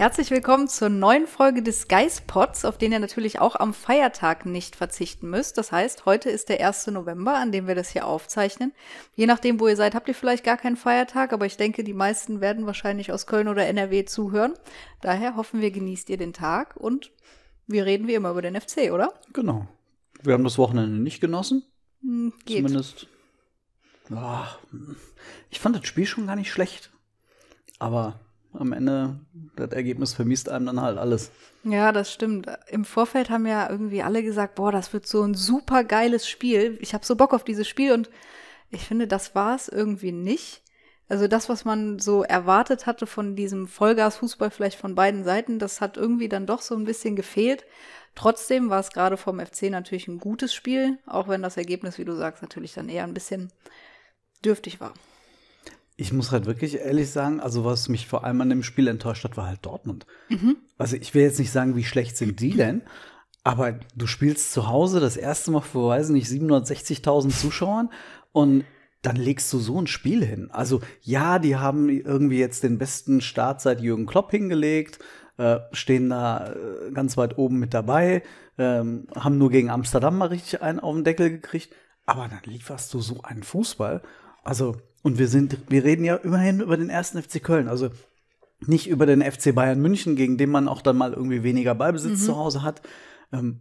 Herzlich willkommen zur neuen Folge des Geißpots, auf den ihr natürlich auch am Feiertag nicht verzichten müsst. Das heißt, heute ist der 1. November, an dem wir das hier aufzeichnen. Je nachdem, wo ihr seid, habt ihr vielleicht gar keinen Feiertag, aber ich denke, die meisten werden wahrscheinlich aus Köln oder NRW zuhören. Daher hoffen wir, genießt ihr den Tag und wir reden wie immer über den FC, oder? Genau. Wir haben das Wochenende nicht genossen. Hm, geht. Zumindest. Oh, ich fand das Spiel schon gar nicht schlecht. Aber am Ende, das Ergebnis vermisst einem dann halt alles. Ja, das stimmt. Im Vorfeld haben ja irgendwie alle gesagt, boah, das wird so ein super geiles Spiel. Ich habe so Bock auf dieses Spiel und ich finde, das war es irgendwie nicht. Also das, was man so erwartet hatte von diesem Vollgas-Fußball vielleicht von beiden Seiten, das hat irgendwie dann doch so ein bisschen gefehlt. Trotzdem war es gerade vom FC natürlich ein gutes Spiel, auch wenn das Ergebnis, wie du sagst, natürlich dann eher ein bisschen dürftig war ich muss halt wirklich ehrlich sagen, also was mich vor allem an dem Spiel enttäuscht hat, war halt Dortmund. Mhm. Also ich will jetzt nicht sagen, wie schlecht sind die denn, aber du spielst zu Hause das erste Mal vor, weiß nicht, 760.000 Zuschauern und dann legst du so ein Spiel hin. Also ja, die haben irgendwie jetzt den besten Start seit Jürgen Klopp hingelegt, äh, stehen da äh, ganz weit oben mit dabei, äh, haben nur gegen Amsterdam mal richtig einen auf den Deckel gekriegt, aber dann lieferst du so einen Fußball. Also und wir sind, wir reden ja immerhin über den ersten FC Köln. Also nicht über den FC Bayern München, gegen den man auch dann mal irgendwie weniger Ballbesitz mhm. zu Hause hat. Ähm,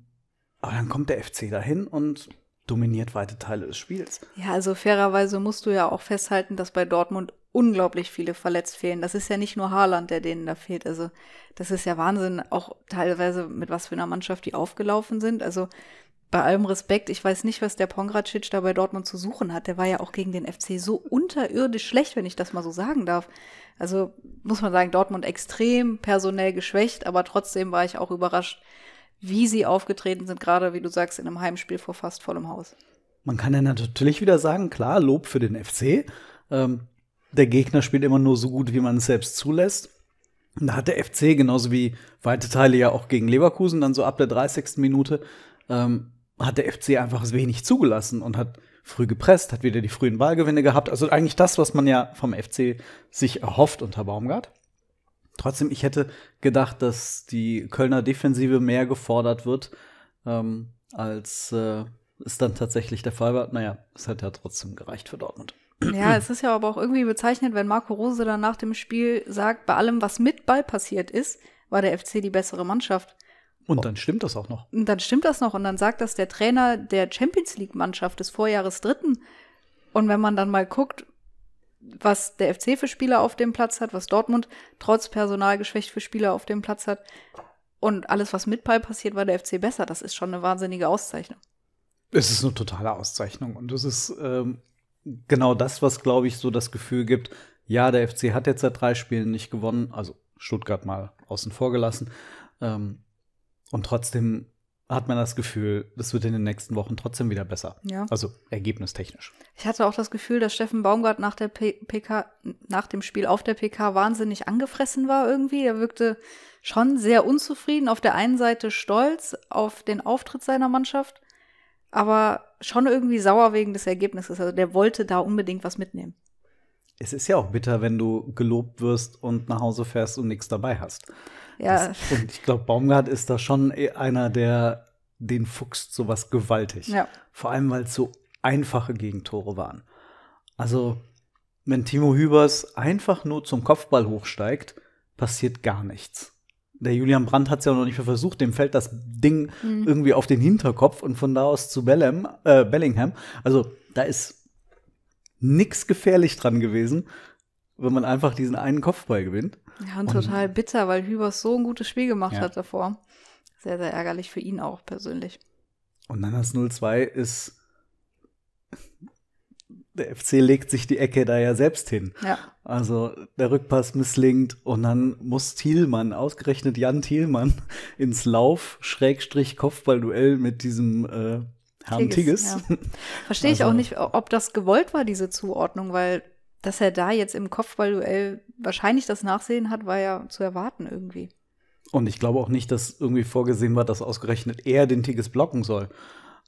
aber dann kommt der FC dahin und dominiert weite Teile des Spiels. Ja, also fairerweise musst du ja auch festhalten, dass bei Dortmund unglaublich viele verletzt fehlen. Das ist ja nicht nur Haaland, der denen da fehlt. Also das ist ja Wahnsinn, auch teilweise mit was für einer Mannschaft die aufgelaufen sind. Also bei allem Respekt, ich weiß nicht, was der Pongracic da bei Dortmund zu suchen hat. Der war ja auch gegen den FC so unterirdisch schlecht, wenn ich das mal so sagen darf. Also muss man sagen, Dortmund extrem personell geschwächt, aber trotzdem war ich auch überrascht, wie sie aufgetreten sind, gerade wie du sagst, in einem Heimspiel vor fast vollem Haus. Man kann ja natürlich wieder sagen, klar, Lob für den FC. Ähm, der Gegner spielt immer nur so gut, wie man es selbst zulässt. Und da hat der FC, genauso wie weite Teile ja auch gegen Leverkusen, dann so ab der 30. Minute, ähm, hat der FC einfach wenig zugelassen und hat früh gepresst, hat wieder die frühen Wahlgewinne gehabt. Also eigentlich das, was man ja vom FC sich erhofft unter Baumgart. Trotzdem, ich hätte gedacht, dass die Kölner Defensive mehr gefordert wird, ähm, als äh, es dann tatsächlich der Fall war. Naja, es hat ja trotzdem gereicht für Dortmund. Ja, es ist ja aber auch irgendwie bezeichnet, wenn Marco Rose dann nach dem Spiel sagt, bei allem, was mit Ball passiert ist, war der FC die bessere Mannschaft. Und oh. dann stimmt das auch noch. Und dann stimmt das noch. Und dann sagt das der Trainer der Champions League-Mannschaft des Vorjahres Dritten. Und wenn man dann mal guckt, was der FC für Spieler auf dem Platz hat, was Dortmund trotz Personalgeschwächt für Spieler auf dem Platz hat und alles, was mit Ball passiert, war der FC besser. Das ist schon eine wahnsinnige Auszeichnung. Es ist eine totale Auszeichnung. Und das ist ähm, genau das, was, glaube ich, so das Gefühl gibt, ja, der FC hat jetzt seit drei Spielen nicht gewonnen, also Stuttgart mal außen vor gelassen. Ähm, und trotzdem hat man das Gefühl, das wird in den nächsten Wochen trotzdem wieder besser. Ja. Also ergebnistechnisch. Ich hatte auch das Gefühl, dass Steffen Baumgart nach der P PK, nach dem Spiel auf der PK wahnsinnig angefressen war irgendwie. Er wirkte schon sehr unzufrieden. Auf der einen Seite stolz auf den Auftritt seiner Mannschaft, aber schon irgendwie sauer wegen des Ergebnisses. Also der wollte da unbedingt was mitnehmen. Es ist ja auch bitter, wenn du gelobt wirst und nach Hause fährst und nichts dabei hast. Ja. Das, und ich glaube, Baumgart ist da schon äh, einer, der den fuchst sowas gewaltig. Ja. Vor allem, weil es so einfache Gegentore waren. Also, wenn Timo Hübers einfach nur zum Kopfball hochsteigt, passiert gar nichts. Der Julian Brandt hat es ja noch nicht mehr versucht, dem fällt das Ding mhm. irgendwie auf den Hinterkopf und von da aus zu Bellam, äh, Bellingham. Also da ist nichts gefährlich dran gewesen, wenn man einfach diesen einen Kopfball gewinnt. Ja, und, und total bitter, weil Hübers so ein gutes Spiel gemacht ja. hat davor. Sehr, sehr ärgerlich für ihn auch persönlich. Und dann das 0-2 ist. Der FC legt sich die Ecke da ja selbst hin. Ja. Also der Rückpass misslingt und dann muss Thielmann, ausgerechnet Jan Thielmann, ins Lauf-Kopfballduell mit diesem äh, Herrn Tigges. Tigges. Ja. Verstehe also, ich auch nicht, ob das gewollt war, diese Zuordnung, weil dass er da jetzt im Kopfballduell wahrscheinlich das Nachsehen hat, war ja zu erwarten irgendwie. Und ich glaube auch nicht, dass irgendwie vorgesehen war, dass ausgerechnet er den Tigges blocken soll.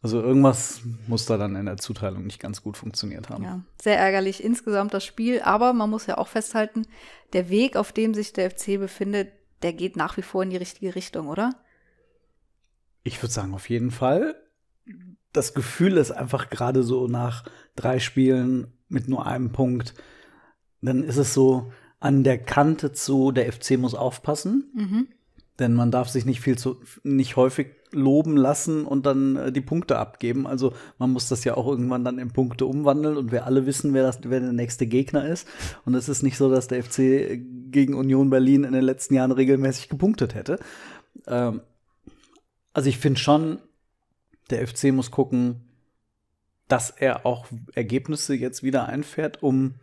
Also irgendwas muss da dann in der Zuteilung nicht ganz gut funktioniert haben. Ja, sehr ärgerlich insgesamt das Spiel, aber man muss ja auch festhalten, der Weg, auf dem sich der FC befindet, der geht nach wie vor in die richtige Richtung, oder? Ich würde sagen, auf jeden Fall. Das Gefühl ist einfach gerade so nach drei Spielen mit nur einem Punkt, dann ist es so an der Kante zu, der FC muss aufpassen. Mhm. Denn man darf sich nicht viel zu, nicht häufig loben lassen und dann äh, die Punkte abgeben. Also man muss das ja auch irgendwann dann in Punkte umwandeln und wir alle wissen, wer, das, wer der nächste Gegner ist. Und es ist nicht so, dass der FC gegen Union Berlin in den letzten Jahren regelmäßig gepunktet hätte. Ähm, also ich finde schon, der FC muss gucken, dass er auch Ergebnisse jetzt wieder einfährt, um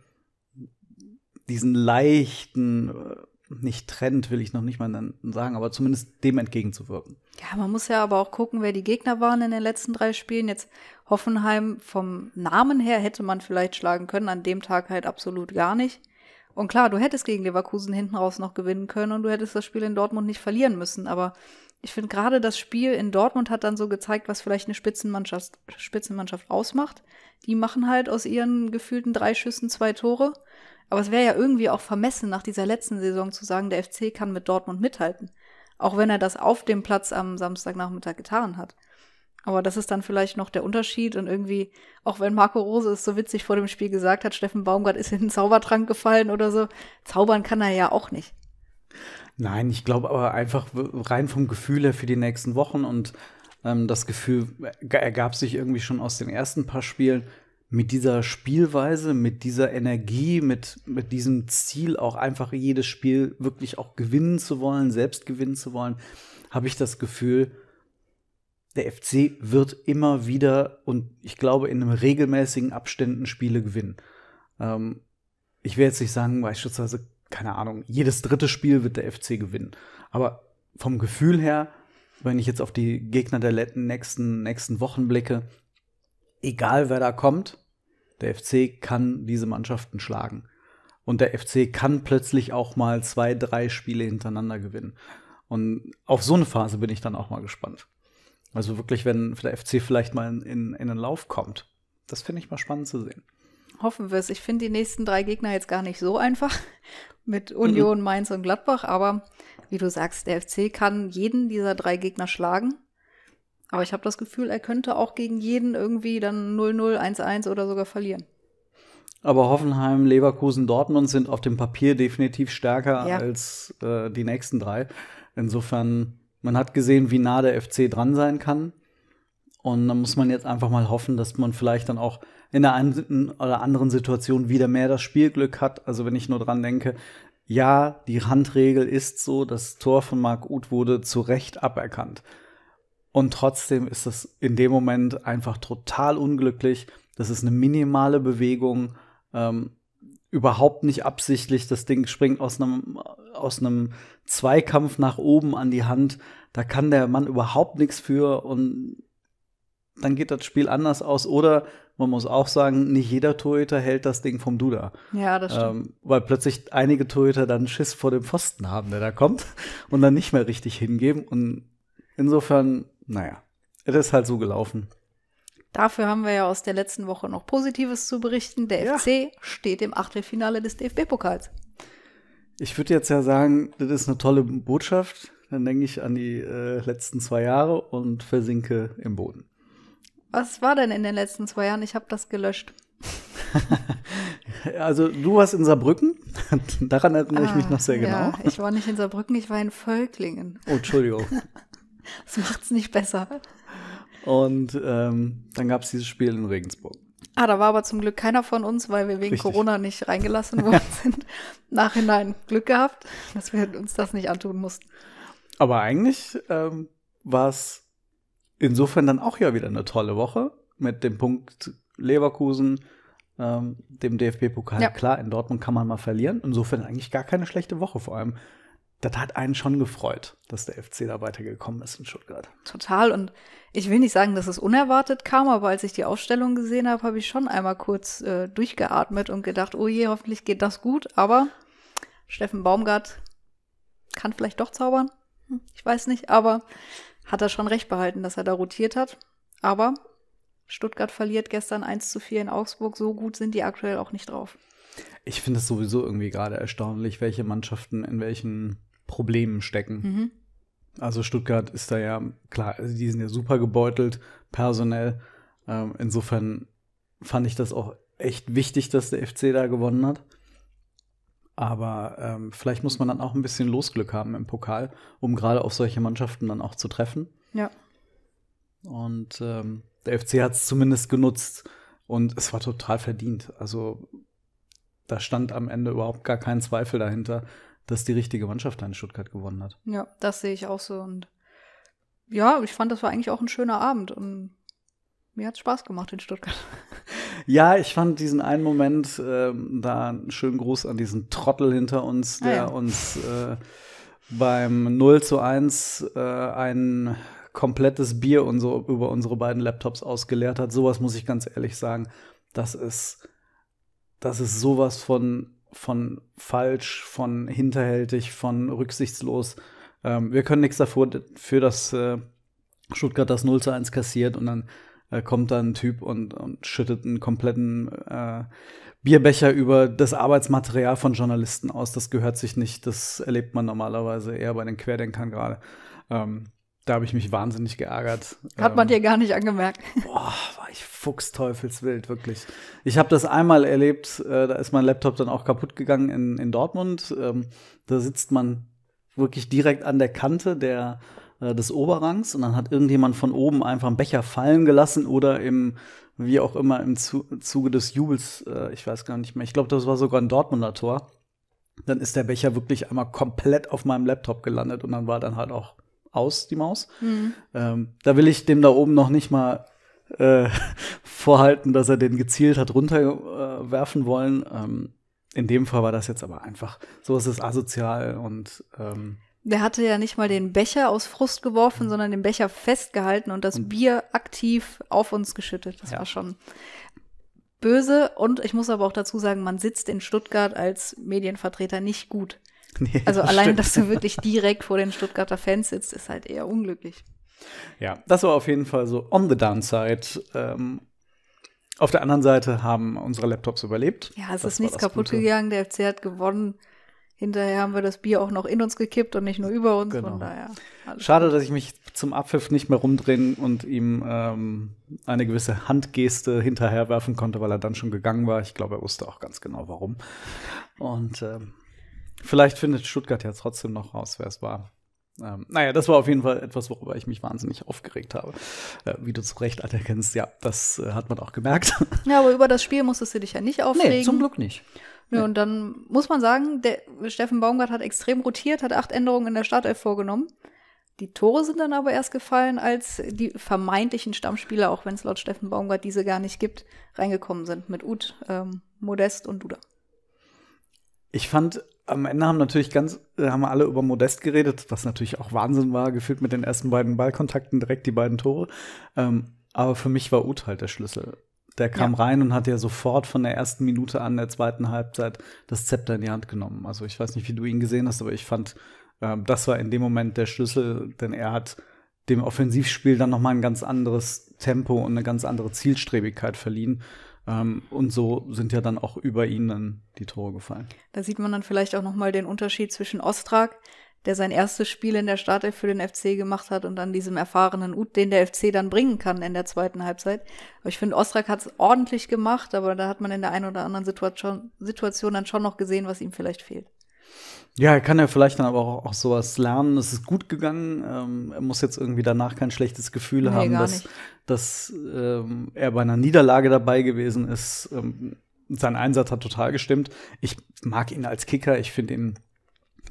diesen leichten, äh, nicht Trend will ich noch nicht mal sagen, aber zumindest dem entgegenzuwirken. Ja, man muss ja aber auch gucken, wer die Gegner waren in den letzten drei Spielen. Jetzt Hoffenheim vom Namen her hätte man vielleicht schlagen können, an dem Tag halt absolut gar nicht. Und klar, du hättest gegen Leverkusen hinten raus noch gewinnen können und du hättest das Spiel in Dortmund nicht verlieren müssen, aber ich finde gerade das Spiel in Dortmund hat dann so gezeigt, was vielleicht eine Spitzenmannschaft, Spitzenmannschaft ausmacht. Die machen halt aus ihren gefühlten drei Schüssen zwei Tore. Aber es wäre ja irgendwie auch vermessen, nach dieser letzten Saison zu sagen, der FC kann mit Dortmund mithalten. Auch wenn er das auf dem Platz am Samstagnachmittag getan hat. Aber das ist dann vielleicht noch der Unterschied und irgendwie, auch wenn Marco Rose es so witzig vor dem Spiel gesagt hat, Steffen Baumgart ist in den Zaubertrank gefallen oder so, zaubern kann er ja auch nicht. Nein, ich glaube aber einfach rein vom Gefühl her für die nächsten Wochen und ähm, das Gefühl äh, ergab sich irgendwie schon aus den ersten paar Spielen mit dieser Spielweise, mit dieser Energie, mit, mit diesem Ziel, auch einfach jedes Spiel wirklich auch gewinnen zu wollen, selbst gewinnen zu wollen, habe ich das Gefühl, der FC wird immer wieder und ich glaube in einem regelmäßigen Abständen Spiele gewinnen. Ähm, ich will jetzt nicht sagen, beispielsweise keine Ahnung, jedes dritte Spiel wird der FC gewinnen. Aber vom Gefühl her, wenn ich jetzt auf die Gegner der nächsten, nächsten Wochen blicke, egal wer da kommt, der FC kann diese Mannschaften schlagen. Und der FC kann plötzlich auch mal zwei, drei Spiele hintereinander gewinnen. Und auf so eine Phase bin ich dann auch mal gespannt. Also wirklich, wenn der FC vielleicht mal in, in, den Lauf kommt. Das finde ich mal spannend zu sehen hoffen wir es. Ich finde die nächsten drei Gegner jetzt gar nicht so einfach mit mhm. Union, Mainz und Gladbach, aber wie du sagst, der FC kann jeden dieser drei Gegner schlagen. Aber ich habe das Gefühl, er könnte auch gegen jeden irgendwie dann 0-0, 1-1 oder sogar verlieren. Aber Hoffenheim, Leverkusen, Dortmund sind auf dem Papier definitiv stärker ja. als äh, die nächsten drei. Insofern, man hat gesehen, wie nah der FC dran sein kann. Und da muss man jetzt einfach mal hoffen, dass man vielleicht dann auch in der einen oder anderen Situation wieder mehr das Spielglück hat. Also wenn ich nur dran denke, ja, die Handregel ist so, das Tor von Marc Uth wurde zu Recht aberkannt. Und trotzdem ist es in dem Moment einfach total unglücklich. Das ist eine minimale Bewegung. Ähm, überhaupt nicht absichtlich. Das Ding springt aus einem, aus einem Zweikampf nach oben an die Hand. Da kann der Mann überhaupt nichts für und dann geht das Spiel anders aus. Oder man muss auch sagen, nicht jeder Torhüter hält das Ding vom Duda. Ja, das stimmt. Ähm, weil plötzlich einige Torhüter dann Schiss vor dem Pfosten haben, der da kommt und dann nicht mehr richtig hingeben. Und insofern, naja, es ist halt so gelaufen. Dafür haben wir ja aus der letzten Woche noch Positives zu berichten. Der ja. FC steht im Achtelfinale des DFB-Pokals. Ich würde jetzt ja sagen, das ist eine tolle Botschaft. Dann denke ich an die äh, letzten zwei Jahre und versinke im Boden. Was war denn in den letzten zwei Jahren? Ich habe das gelöscht. also du warst in Saarbrücken, daran erinnere ah, ich mich noch sehr ah, genau. Ja, ich war nicht in Saarbrücken, ich war in Völklingen. Oh, Entschuldigung. das macht es nicht besser. Und ähm, dann gab es dieses Spiel in Regensburg. Ah, da war aber zum Glück keiner von uns, weil wir wegen Richtig. Corona nicht reingelassen worden sind. Nachhinein Glück gehabt, dass wir uns das nicht antun mussten. Aber eigentlich ähm, war es insofern dann auch ja wieder eine tolle Woche mit dem Punkt Leverkusen, ähm, dem DFB-Pokal. Ja. Klar, in Dortmund kann man mal verlieren. Insofern eigentlich gar keine schlechte Woche vor allem. Das hat einen schon gefreut, dass der FC da weitergekommen ist in Stuttgart. Total. Und ich will nicht sagen, dass es unerwartet kam, aber als ich die Aufstellung gesehen habe, habe ich schon einmal kurz äh, durchgeatmet und gedacht, oh je, hoffentlich geht das gut. Aber Steffen Baumgart kann vielleicht doch zaubern. Hm, ich weiß nicht, aber hat er schon recht behalten, dass er da rotiert hat. Aber Stuttgart verliert gestern 1 zu 4 in Augsburg. So gut sind die aktuell auch nicht drauf. Ich finde es sowieso irgendwie gerade erstaunlich, welche Mannschaften in welchen Problemen stecken. Mhm. Also Stuttgart ist da ja, klar, also die sind ja super gebeutelt, personell. Ähm, insofern fand ich das auch echt wichtig, dass der FC da gewonnen hat. Aber ähm, vielleicht muss man dann auch ein bisschen Losglück haben im Pokal, um gerade auf solche Mannschaften dann auch zu treffen. Ja. Und ähm, der FC hat es zumindest genutzt und es war total verdient. Also da stand am Ende überhaupt gar kein Zweifel dahinter, dass die richtige Mannschaft da in Stuttgart gewonnen hat. Ja, das sehe ich auch so. Und ja, ich fand, das war eigentlich auch ein schöner Abend und mir hat es Spaß gemacht in Stuttgart. Ja, ich fand diesen einen Moment äh, da einen schönen Gruß an diesen Trottel hinter uns, ah, der ah, ja. uns äh, beim 0 zu 1 äh, ein komplettes Bier und so über unsere beiden Laptops ausgeleert hat. Sowas muss ich ganz ehrlich sagen. Das ist, das ist sowas von, von falsch, von hinterhältig, von rücksichtslos. Ähm, wir können nichts dafür, für das äh, Stuttgart das 0 zu 1 kassiert und dann äh, kommt dann ein Typ und, und schüttet einen kompletten äh, Bierbecher über das Arbeitsmaterial von Journalisten aus. Das gehört sich nicht, das erlebt man normalerweise eher bei den Querdenkern gerade. Ähm, da habe ich mich wahnsinnig geärgert. Hat man ähm, dir gar nicht angemerkt. Boah, war ich fuchsteufelswild, wirklich. Ich habe das einmal erlebt, äh, da ist mein Laptop dann auch kaputt gegangen in, in Dortmund. Ähm, da sitzt man wirklich direkt an der Kante der äh, des Oberrangs und dann hat irgendjemand von oben einfach einen Becher fallen gelassen oder im, wie auch immer, im Zu Zuge des Jubels, äh, ich weiß gar nicht mehr, ich glaube, das war sogar ein Dortmunder Tor, dann ist der Becher wirklich einmal komplett auf meinem Laptop gelandet und dann war dann halt auch aus die Maus. Mhm. Ähm, da will ich dem da oben noch nicht mal äh, vorhalten, dass er den gezielt hat runterwerfen äh, wollen. Ähm, in dem Fall war das jetzt aber einfach, so ist es asozial und ähm, der hatte ja nicht mal den Becher aus Frust geworfen, mhm. sondern den Becher festgehalten und das und Bier aktiv auf uns geschüttet. Das ja. war schon böse. Und ich muss aber auch dazu sagen, man sitzt in Stuttgart als Medienvertreter nicht gut. Nee, also das allein, stimmt. dass du wirklich direkt vor den Stuttgarter Fans sitzt, ist halt eher unglücklich. Ja, das war auf jeden Fall so on the downside. Ähm, auf der anderen Seite haben unsere Laptops überlebt. Ja, es das ist nichts kaputt Gute. gegangen. Der FC hat gewonnen hinterher haben wir das Bier auch noch in uns gekippt und nicht nur über uns. Genau. Von daher. Schade, dass ich mich zum Abpfiff nicht mehr rumdrehen und ihm ähm, eine gewisse Handgeste hinterherwerfen konnte, weil er dann schon gegangen war. Ich glaube, er wusste auch ganz genau, warum. Und ähm, vielleicht findet Stuttgart ja trotzdem noch raus, wer es war. Ähm, naja, das war auf jeden Fall etwas, worüber ich mich wahnsinnig aufgeregt habe. Äh, wie du zu Recht anerkennst, ja, das äh, hat man auch gemerkt. Ja, aber über das Spiel musstest du dich ja nicht aufregen. Nee, zum Glück nicht. Ne, ja, und dann muss man sagen, der Steffen Baumgart hat extrem rotiert, hat acht Änderungen in der Startelf vorgenommen. Die Tore sind dann aber erst gefallen, als die vermeintlichen Stammspieler, auch wenn es laut Steffen Baumgart diese gar nicht gibt, reingekommen sind mit Ut, ähm, Modest und Duda. Ich fand, am Ende haben natürlich ganz, äh, haben wir alle über Modest geredet, was natürlich auch Wahnsinn war, gefühlt mit den ersten beiden Ballkontakten direkt die beiden Tore. Ähm, aber für mich war Ut halt der Schlüssel. Der kam ja. rein und hat ja sofort von der ersten Minute an der zweiten Halbzeit das Zepter in die Hand genommen. Also ich weiß nicht, wie du ihn gesehen hast, aber ich fand, äh, das war in dem Moment der Schlüssel, denn er hat dem Offensivspiel dann nochmal ein ganz anderes Tempo und eine ganz andere Zielstrebigkeit verliehen. Ähm, und so sind ja dann auch über ihn dann die Tore gefallen. Da sieht man dann vielleicht auch nochmal den Unterschied zwischen Ostrak, der sein erstes Spiel in der Startelf für den FC gemacht hat und an diesem erfahrenen Ut, den der FC dann bringen kann in der zweiten Halbzeit. Aber ich finde, Ostrak hat es ordentlich gemacht, aber da hat man in der einen oder anderen Situation, Situation dann schon noch gesehen, was ihm vielleicht fehlt. Ja, er kann ja vielleicht dann aber auch, auch sowas lernen. Es ist gut gegangen. Ähm, er muss jetzt irgendwie danach kein schlechtes Gefühl nee, haben, dass, dass ähm, er bei einer Niederlage dabei gewesen ist. Ähm, sein Einsatz hat total gestimmt. Ich mag ihn als Kicker. Ich finde ihn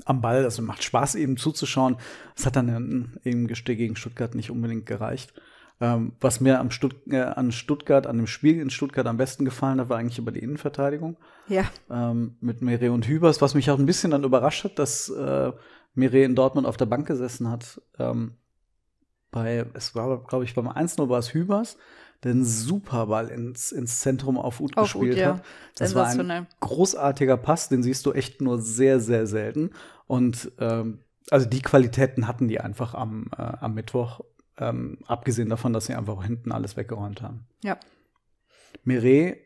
am Ball. Also macht Spaß eben zuzuschauen. Es hat dann eben gegen Stuttgart nicht unbedingt gereicht. Ähm, was mir am Stutt äh, an Stuttgart, an dem Spiel in Stuttgart am besten gefallen hat, war eigentlich über die Innenverteidigung. Ja. Ähm, mit Mere und Hübers, was mich auch ein bisschen dann überrascht hat, dass äh, Mere in Dortmund auf der Bank gesessen hat. Ähm, bei, es war, glaube ich, beim 1-0 war es Hübers den Superball ins, ins Zentrum auf Uth auf gespielt Uth, ja. hat. Das war ein großartiger Pass, den siehst du echt nur sehr, sehr selten. Und ähm, also die Qualitäten hatten die einfach am, äh, am Mittwoch, ähm, abgesehen davon, dass sie einfach hinten alles weggeräumt haben. Ja. Mire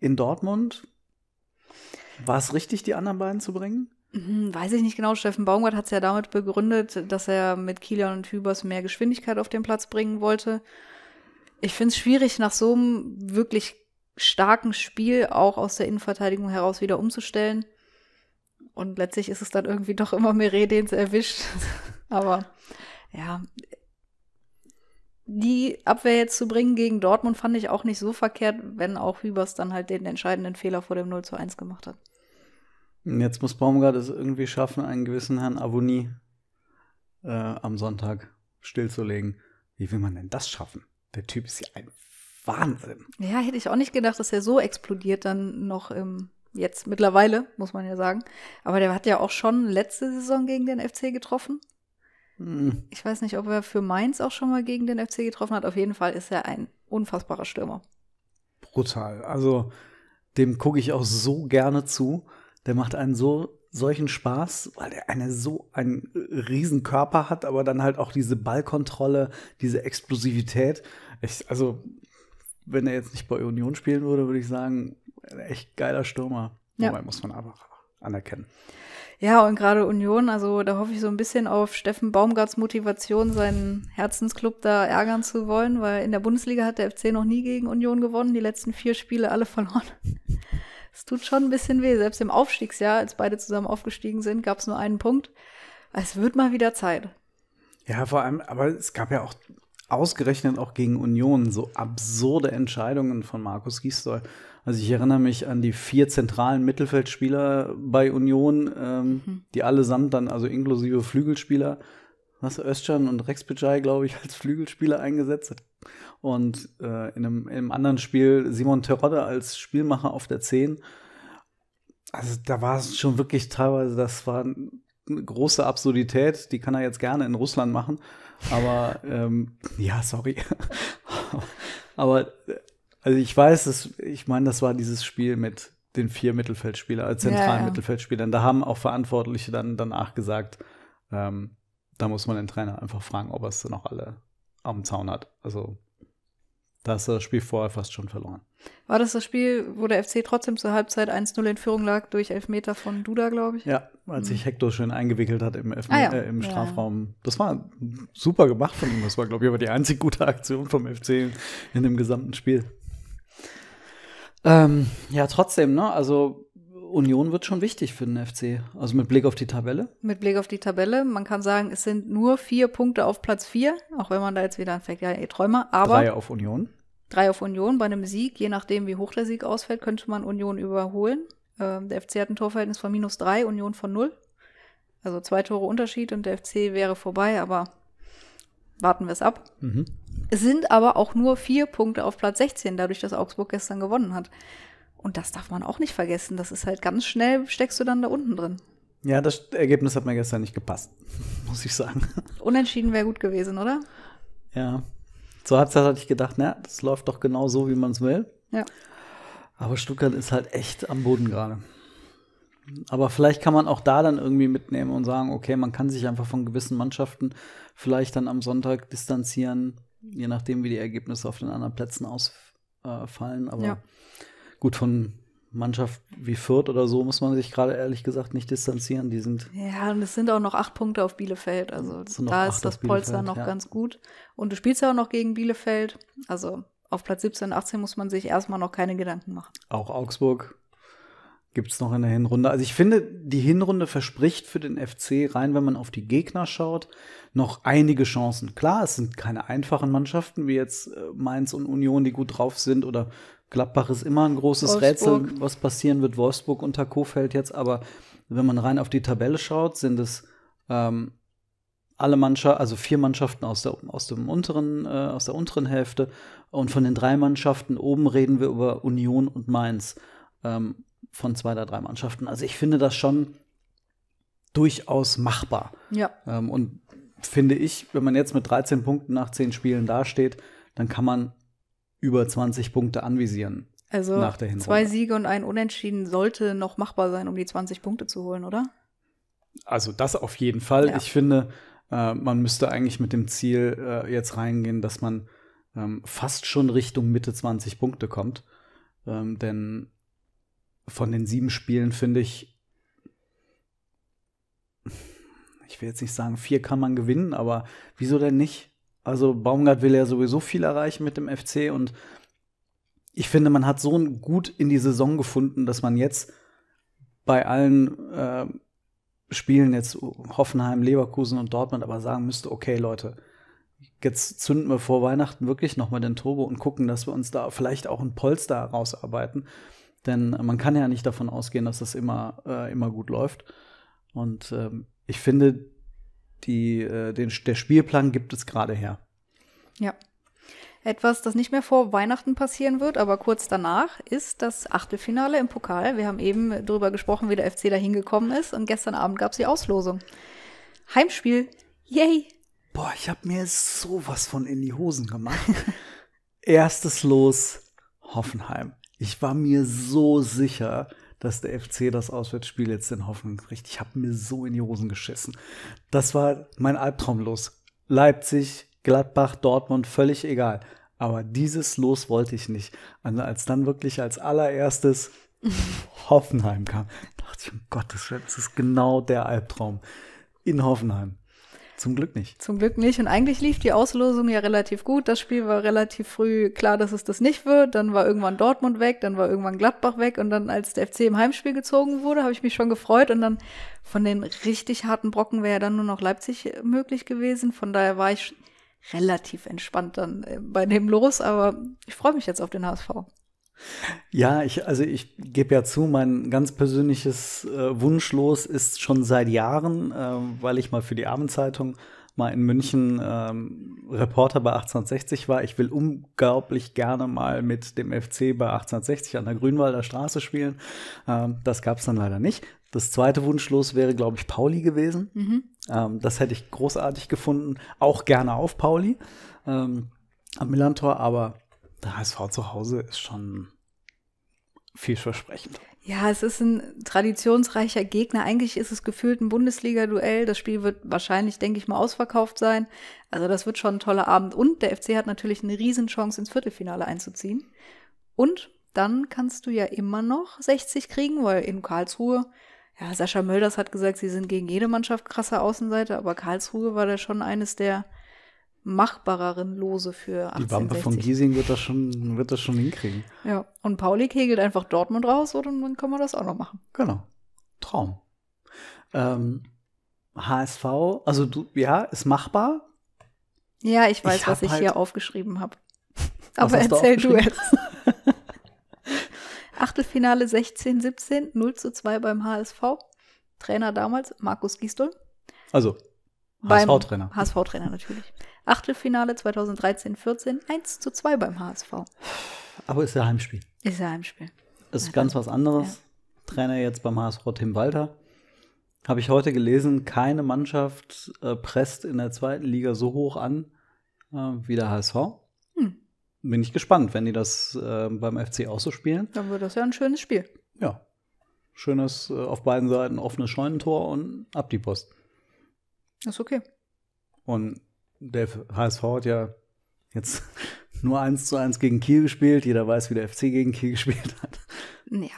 in Dortmund, war es richtig, die anderen beiden zu bringen? Mhm, weiß ich nicht genau. Steffen Baumgart hat es ja damit begründet, dass er mit Kilian und Hübers mehr Geschwindigkeit auf den Platz bringen wollte ich finde es schwierig, nach so einem wirklich starken Spiel auch aus der Innenverteidigung heraus wieder umzustellen. Und letztlich ist es dann irgendwie doch immer mehr den erwischt. Aber ja, die Abwehr jetzt zu bringen gegen Dortmund fand ich auch nicht so verkehrt, wenn auch Hübers dann halt den entscheidenden Fehler vor dem 0 zu 1 gemacht hat. Jetzt muss Baumgart es irgendwie schaffen, einen gewissen Herrn Avoni äh, am Sonntag stillzulegen. Wie will man denn das schaffen? Der Typ ist ja ein Wahnsinn. Ja, hätte ich auch nicht gedacht, dass er so explodiert dann noch im, jetzt mittlerweile, muss man ja sagen. Aber der hat ja auch schon letzte Saison gegen den FC getroffen. Hm. Ich weiß nicht, ob er für Mainz auch schon mal gegen den FC getroffen hat. Auf jeden Fall ist er ein unfassbarer Stürmer. Brutal. Also dem gucke ich auch so gerne zu. Der macht einen so solchen Spaß, weil er eine so einen riesen Körper hat, aber dann halt auch diese Ballkontrolle, diese Explosivität. Ich, also wenn er jetzt nicht bei Union spielen würde, würde ich sagen, echt geiler Stürmer. Ja. Wobei muss man einfach anerkennen. Ja, und gerade Union, also da hoffe ich so ein bisschen auf Steffen Baumgarts Motivation, seinen Herzensclub da ärgern zu wollen, weil in der Bundesliga hat der FC noch nie gegen Union gewonnen, die letzten vier Spiele alle verloren. Es tut schon ein bisschen weh. Selbst im Aufstiegsjahr, als beide zusammen aufgestiegen sind, gab es nur einen Punkt. Es wird mal wieder Zeit. Ja, vor allem, aber es gab ja auch ausgerechnet auch gegen Union so absurde Entscheidungen von Markus Gisdol. Also ich erinnere mich an die vier zentralen Mittelfeldspieler bei Union, ähm, mhm. die allesamt dann, also inklusive Flügelspieler, was Özcan und Rex Bejai, glaube ich, als Flügelspieler eingesetzt hat und äh, in, einem, in, einem, anderen Spiel Simon Terodde als Spielmacher auf der 10. Also da war es schon wirklich teilweise, das war eine große Absurdität, die kann er jetzt gerne in Russland machen. Aber ähm, ja, sorry. aber äh, also ich weiß, dass, ich meine, das war dieses Spiel mit den vier Mittelfeldspielern, als äh, zentralen ja, ja. Mittelfeldspielern. Da haben auch Verantwortliche dann danach gesagt, ähm, da muss man den Trainer einfach fragen, ob er es dann noch alle am Zaun hat. Also da ist das Spiel vorher fast schon verloren. War das das Spiel, wo der FC trotzdem zur Halbzeit 1-0 in Führung lag durch Elfmeter von Duda, glaube ich? Ja, als hm. sich Hector schön eingewickelt hat im, Elfme ah, ja. äh, im Strafraum. Ja. Das war super gemacht von ihm. Das war, glaube ich, aber die einzig gute Aktion vom FC in dem gesamten Spiel. Ähm, ja, trotzdem, ne? Also Union wird schon wichtig für den FC. Also mit Blick auf die Tabelle. Mit Blick auf die Tabelle. Man kann sagen, es sind nur vier Punkte auf Platz vier, auch wenn man da jetzt wieder anfängt, ja, eh Träumer. Aber drei auf Union. Drei auf Union bei einem Sieg, je nachdem, wie hoch der Sieg ausfällt, könnte man Union überholen. Ähm, der FC hat ein Torverhältnis von minus drei, Union von null. Also zwei Tore Unterschied und der FC wäre vorbei, aber warten wir es ab. Mhm. Es sind aber auch nur vier Punkte auf Platz 16, dadurch, dass Augsburg gestern gewonnen hat. Und das darf man auch nicht vergessen. Das ist halt ganz schnell, steckst du dann da unten drin. Ja, das Ergebnis hat mir gestern nicht gepasst, muss ich sagen. Unentschieden wäre gut gewesen, oder? Ja. Zur Halbzeit hatte ich gedacht, na, das läuft doch genau so, wie man es will. Ja. Aber Stuttgart ist halt echt am Boden gerade. Aber vielleicht kann man auch da dann irgendwie mitnehmen und sagen, okay, man kann sich einfach von gewissen Mannschaften vielleicht dann am Sonntag distanzieren, je nachdem, wie die Ergebnisse auf den anderen Plätzen ausfallen. Äh, Aber ja. Gut, von Mannschaft wie Fürth oder so muss man sich gerade ehrlich gesagt nicht distanzieren. Die sind ja, und es sind auch noch acht Punkte auf Bielefeld. Also da ist das Polster noch ja. ganz gut. Und du spielst ja auch noch gegen Bielefeld. Also auf Platz 17, 18 muss man sich erstmal noch keine Gedanken machen. Auch Augsburg gibt es noch in der Hinrunde. Also ich finde, die Hinrunde verspricht für den FC, rein wenn man auf die Gegner schaut, noch einige Chancen. Klar, es sind keine einfachen Mannschaften wie jetzt äh, Mainz und Union, die gut drauf sind oder Gladbach ist immer ein großes Wolfsburg. Rätsel, was passieren wird. Wolfsburg unter Kofeld jetzt, aber wenn man rein auf die Tabelle schaut, sind es ähm, alle Mannschaften, also vier Mannschaften aus der, aus dem unteren, äh, aus der unteren Hälfte und von den drei Mannschaften oben reden wir über Union und Mainz. Ähm, von zwei oder drei Mannschaften. Also ich finde das schon durchaus machbar. Ja. Ähm, und finde ich, wenn man jetzt mit 13 Punkten nach 10 Spielen dasteht, dann kann man über 20 Punkte anvisieren. Also nach der zwei Siege und ein Unentschieden sollte noch machbar sein, um die 20 Punkte zu holen, oder? Also das auf jeden Fall. Ja. Ich finde, äh, man müsste eigentlich mit dem Ziel äh, jetzt reingehen, dass man ähm, fast schon Richtung Mitte 20 Punkte kommt. Ähm, denn von den sieben Spielen finde ich, ich will jetzt nicht sagen, vier kann man gewinnen, aber wieso denn nicht? Also Baumgart will ja sowieso viel erreichen mit dem FC und ich finde, man hat so gut in die Saison gefunden, dass man jetzt bei allen äh, Spielen jetzt Hoffenheim, Leverkusen und Dortmund aber sagen müsste, okay Leute, jetzt zünden wir vor Weihnachten wirklich nochmal den Turbo und gucken, dass wir uns da vielleicht auch ein Polster herausarbeiten. Denn man kann ja nicht davon ausgehen, dass das immer, äh, immer gut läuft. Und ähm, ich finde, die, äh, den, der Spielplan gibt es gerade her. Ja. Etwas, das nicht mehr vor Weihnachten passieren wird, aber kurz danach, ist das Achtelfinale im Pokal. Wir haben eben darüber gesprochen, wie der FC da hingekommen ist. Und gestern Abend gab es die Auslosung. Heimspiel. Yay! Boah, ich habe mir sowas von in die Hosen gemacht. Erstes Los Hoffenheim. Ich war mir so sicher, dass der FC das Auswärtsspiel jetzt in Hoffnung kriegt. Ich habe mir so in die Hosen geschissen. Das war mein Albtraum los. Leipzig, Gladbach, Dortmund, völlig egal. Aber dieses Los wollte ich nicht. Und als dann wirklich als allererstes Hoffenheim kam, dachte ich, um Gottes Willen, das ist genau der Albtraum. In Hoffenheim. Zum Glück nicht. Zum Glück nicht. Und eigentlich lief die Auslosung ja relativ gut. Das Spiel war relativ früh klar, dass es das nicht wird. Dann war irgendwann Dortmund weg, dann war irgendwann Gladbach weg. Und dann, als der FC im Heimspiel gezogen wurde, habe ich mich schon gefreut. Und dann von den richtig harten Brocken wäre ja dann nur noch Leipzig möglich gewesen. Von daher war ich relativ entspannt dann äh, bei dem los. Aber ich freue mich jetzt auf den HSV. Ja, ich, also ich gebe ja zu, mein ganz persönliches äh, Wunschlos ist schon seit Jahren, äh, weil ich mal für die Abendzeitung mal in München ähm, Reporter bei 1860 war. Ich will unglaublich gerne mal mit dem FC bei 1860 an der Grünwalder Straße spielen. Ähm, das gab es dann leider nicht. Das zweite Wunschlos wäre, glaube ich, Pauli gewesen. Mhm. Ähm, das hätte ich großartig gefunden. Auch gerne auf Pauli ähm, am Millantor, aber der HSV zu Hause ist schon vielversprechend. Ja, es ist ein traditionsreicher Gegner. Eigentlich ist es gefühlt ein Bundesliga-Duell. Das Spiel wird wahrscheinlich, denke ich mal, ausverkauft sein. Also das wird schon ein toller Abend. Und der FC hat natürlich eine Riesenchance, ins Viertelfinale einzuziehen. Und dann kannst du ja immer noch 60 kriegen, weil in Karlsruhe, ja, Sascha Mölders hat gesagt, sie sind gegen jede Mannschaft krasser Außenseiter, aber Karlsruhe war da schon eines der machbareren Lose für 1860. Die Wampe von Giesing wird das schon, wird das schon hinkriegen. Ja, und Pauli kegelt einfach Dortmund raus und dann kann man das auch noch machen. Genau. Traum. Ähm, HSV, also du, ja, ist machbar. Ja, ich weiß, ich was ich halt hier aufgeschrieben habe. Aber erzähl du, jetzt. Achtelfinale 16-17, 0 zu 2 beim HSV. Trainer damals, Markus Gisdol. Also, HSV-Trainer. HSV-Trainer natürlich. Achtelfinale 2013-14, 1 zu 2 beim HSV. Aber ist ja Heimspiel. Ist ja Heimspiel. Ist ja, ganz was anderes. Ja. Trainer jetzt beim HSV Tim Walter. Habe ich heute gelesen, keine Mannschaft äh, presst in der zweiten Liga so hoch an äh, wie der HSV. Hm. Bin ich gespannt, wenn die das äh, beim FC auch so spielen. Dann wird das ja ein schönes Spiel. Ja. Schönes, äh, auf beiden Seiten offenes Scheunentor und ab die Post. Ist okay. Und der HSV hat ja jetzt nur 1 zu 1 gegen Kiel gespielt. Jeder weiß, wie der FC gegen Kiel gespielt hat. Ja.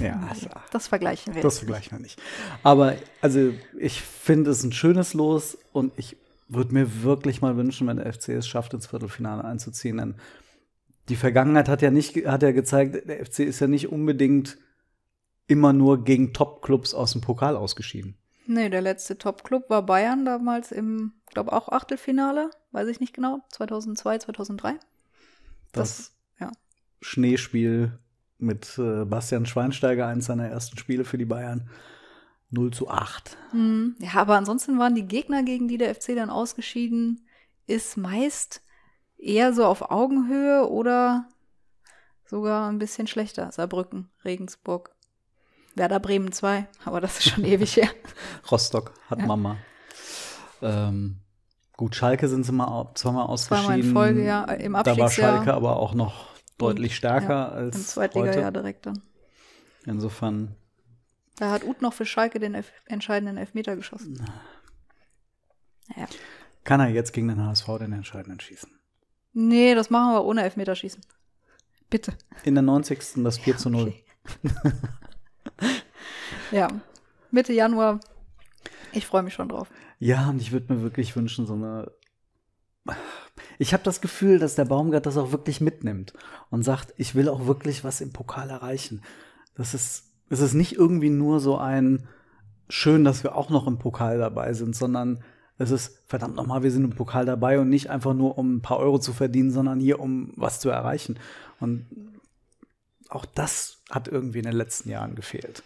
Ja, also, das vergleichen wir. Das vergleichen wir nicht. Aber also ich finde es ein schönes Los und ich würde mir wirklich mal wünschen, wenn der FC es schafft, ins Viertelfinale einzuziehen. Denn die Vergangenheit hat ja nicht, hat ja gezeigt, der FC ist ja nicht unbedingt immer nur gegen Top-Clubs aus dem Pokal ausgeschieden. Nee, der letzte Top-Club war Bayern damals im, glaube auch Achtelfinale, weiß ich nicht genau, 2002, 2003. Das, das ja. Schneespiel mit äh, Bastian Schweinsteiger, eines seiner ersten Spiele für die Bayern. 0 zu 8. Mhm. Ja, aber ansonsten waren die Gegner, gegen die der FC dann ausgeschieden ist, meist eher so auf Augenhöhe oder sogar ein bisschen schlechter. Saarbrücken, Regensburg. Werder Bremen 2, aber das ist schon ewig her. Rostock hat ja. Mama. Ähm, gut, Schalke sind sie mal zweimal ausgeschieden. Zweimal in Folge, ja, im Abstiegsjahr. Da war Schalke aber auch noch deutlich stärker ja, als Im Zweitliga-Jahr direkt dann. Insofern. Da hat Uth noch für Schalke den Elf entscheidenden Elfmeter geschossen. Na. Ja. Kann er jetzt gegen den HSV den entscheidenden schießen? Nee, das machen wir ohne Elfmeterschießen. Bitte. In der 90. das 4 ja, okay. zu 0. Ja, Mitte Januar. Ich freue mich schon drauf. Ja, und ich würde mir wirklich wünschen, so eine. Ich habe das Gefühl, dass der Baumgart das auch wirklich mitnimmt und sagt, ich will auch wirklich was im Pokal erreichen. Das ist, es ist nicht irgendwie nur so ein schön, dass wir auch noch im Pokal dabei sind, sondern es ist verdammt nochmal, wir sind im Pokal dabei und nicht einfach nur um ein paar Euro zu verdienen, sondern hier um was zu erreichen. Und auch das hat irgendwie in den letzten Jahren gefehlt.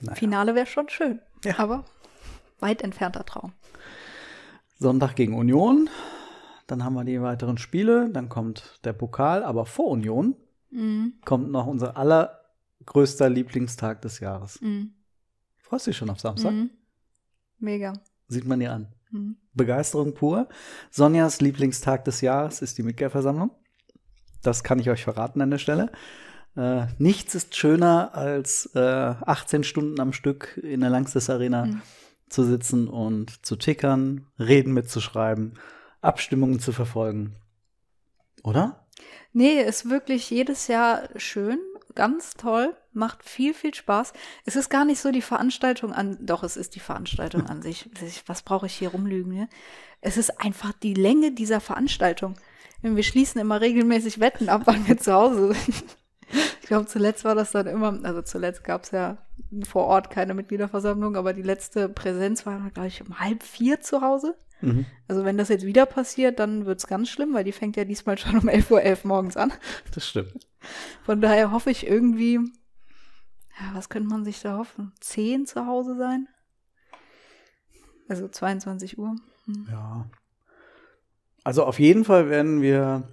Naja. Finale wäre schon schön, ja. aber weit entfernter Traum. Sonntag gegen Union, dann haben wir die weiteren Spiele, dann kommt der Pokal, aber vor Union mhm. kommt noch unser allergrößter Lieblingstag des Jahres. Mhm. Freust du dich schon auf Samstag? Mhm. Mega. Sieht man dir an. Mhm. Begeisterung pur. Sonjas Lieblingstag des Jahres ist die Mitgliederversammlung. Das kann ich euch verraten an der Stelle. Äh, nichts ist schöner, als äh, 18 Stunden am Stück in der Langsys Arena mhm. zu sitzen und zu tickern, Reden mitzuschreiben, Abstimmungen zu verfolgen. Oder? Nee, ist wirklich jedes Jahr schön, ganz toll, macht viel, viel Spaß. Es ist gar nicht so die Veranstaltung an, doch, es ist die Veranstaltung an sich. Was brauche ich hier rumlügen? Ne? Es ist einfach die Länge dieser Veranstaltung. Wir schließen immer regelmäßig Wetten ab, wann wir zu Hause sind. Ich glaube, zuletzt war das dann immer, also zuletzt gab es ja vor Ort keine Mitgliederversammlung, aber die letzte Präsenz war, glaube ich, um halb vier zu Hause. Mhm. Also wenn das jetzt wieder passiert, dann wird es ganz schlimm, weil die fängt ja diesmal schon um 11.11 Uhr morgens an. Das stimmt. Von daher hoffe ich irgendwie, ja, was könnte man sich da hoffen? Zehn zu Hause sein? Also 22 Uhr. Mhm. Ja. Also auf jeden Fall werden wir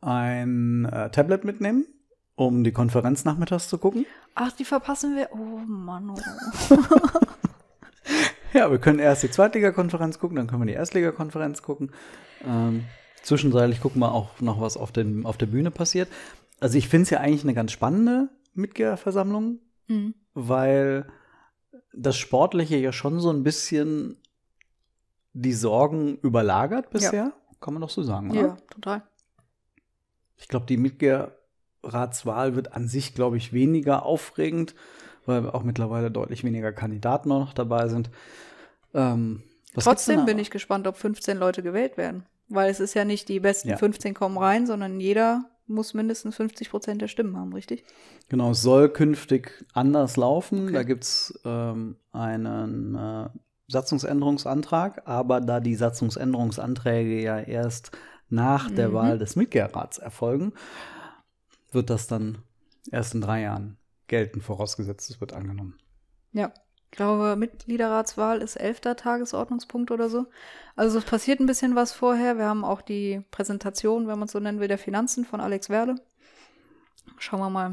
ein äh, Tablet mitnehmen um die Konferenz nachmittags zu gucken. Ach, die verpassen wir. Oh Mann. Oh. ja, wir können erst die Zweitligakonferenz gucken, dann können wir die Erstligakonferenz gucken. Ähm, zwischenzeitlich gucken wir auch noch, was auf, dem, auf der Bühne passiert. Also ich finde es ja eigentlich eine ganz spannende Mitgliederversammlung, mhm. weil das Sportliche ja schon so ein bisschen die Sorgen überlagert bisher. Ja. Kann man doch so sagen, oder? Ja, total. Ich glaube, die Mitglieder Ratswahl wird an sich, glaube ich, weniger aufregend, weil auch mittlerweile deutlich weniger Kandidaten noch dabei sind. Ähm, Trotzdem bin ich gespannt, ob 15 Leute gewählt werden. Weil es ist ja nicht die besten ja. 15 kommen rein, sondern jeder muss mindestens 50 Prozent der Stimmen haben, richtig? Genau, es soll künftig anders laufen. Okay. Da gibt es ähm, einen äh, Satzungsänderungsantrag, aber da die Satzungsänderungsanträge ja erst nach mhm. der Wahl des Mitgliederrats erfolgen, wird das dann erst in drei Jahren gelten, vorausgesetzt es wird angenommen. Ja, ich glaube, Mitgliederratswahl ist elfter Tagesordnungspunkt oder so. Also es passiert ein bisschen was vorher. Wir haben auch die Präsentation, wenn man es so nennen will, der Finanzen von Alex Werle. Schauen wir mal.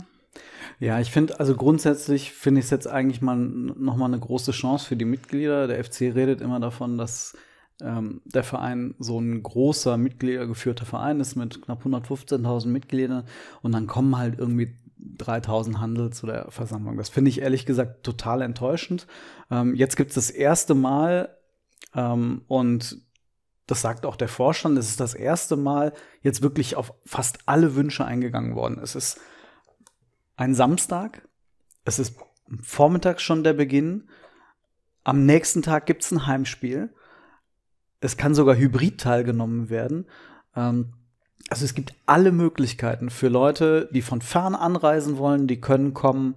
Ja, ich finde, also grundsätzlich finde ich es jetzt eigentlich mal nochmal eine große Chance für die Mitglieder. Der FC redet immer davon, dass ähm, der Verein so ein großer mitgliedergeführter Verein ist mit knapp 115.000 Mitgliedern und dann kommen halt irgendwie 3000 Handel zu der Versammlung. Das finde ich ehrlich gesagt total enttäuschend. Ähm, jetzt gibt es das erste Mal ähm, und das sagt auch der Vorstand, es ist das erste Mal jetzt wirklich auf fast alle Wünsche eingegangen worden. Es ist ein Samstag, es ist vormittags schon der Beginn, am nächsten Tag gibt es ein Heimspiel es kann sogar hybrid teilgenommen werden. Ähm, also es gibt alle Möglichkeiten für Leute, die von fern anreisen wollen, die können kommen,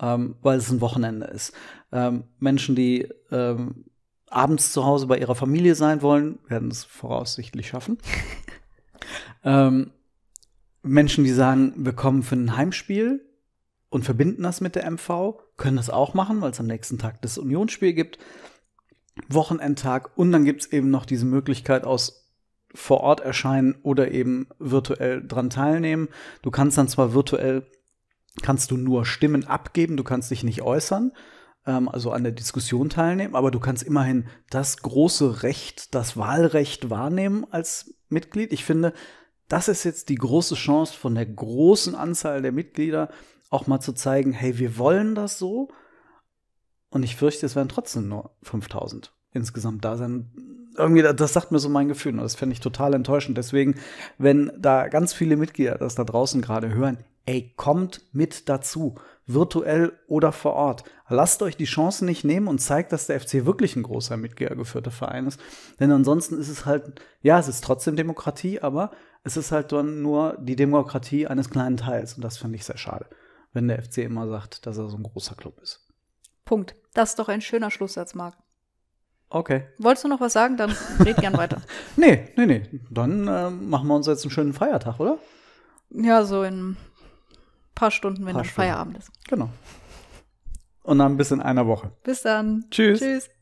ähm, weil es ein Wochenende ist. Ähm, Menschen, die ähm, abends zu Hause bei ihrer Familie sein wollen, werden es voraussichtlich schaffen. Ähm, Menschen, die sagen, wir kommen für ein Heimspiel und verbinden das mit der MV, können das auch machen, weil es am nächsten Tag das Unionsspiel gibt. Wochenendtag und dann gibt es eben noch diese Möglichkeit aus vor Ort erscheinen oder eben virtuell dran teilnehmen. Du kannst dann zwar virtuell, kannst du nur Stimmen abgeben, du kannst dich nicht äußern, ähm, also an der Diskussion teilnehmen, aber du kannst immerhin das große Recht, das Wahlrecht wahrnehmen als Mitglied. Ich finde, das ist jetzt die große Chance von der großen Anzahl der Mitglieder, auch mal zu zeigen, hey, wir wollen das so und ich fürchte, es werden trotzdem nur 5000 insgesamt da sein. Irgendwie, das sagt mir so mein Gefühl und das fände ich total enttäuschend. Deswegen, wenn da ganz viele Mitglieder das da draußen gerade hören, ey, kommt mit dazu, virtuell oder vor Ort. Lasst euch die Chance nicht nehmen und zeigt, dass der FC wirklich ein großer mitgliedergeführter Verein ist. Denn ansonsten ist es halt, ja, es ist trotzdem Demokratie, aber es ist halt dann nur die Demokratie eines kleinen Teils und das finde ich sehr schade, wenn der FC immer sagt, dass er so ein großer Club ist. Punkt. Das ist doch ein schöner Schlusssatz, Marc. Okay. Wolltest du noch was sagen? Dann red gern weiter. nee, nee, nee. Dann äh, machen wir uns jetzt einen schönen Feiertag, oder? Ja, so in ein paar Stunden, wenn paar dann Stunden. Feierabend ist. Genau. Und dann bis in einer Woche. Bis dann. Tschüss. Tschüss.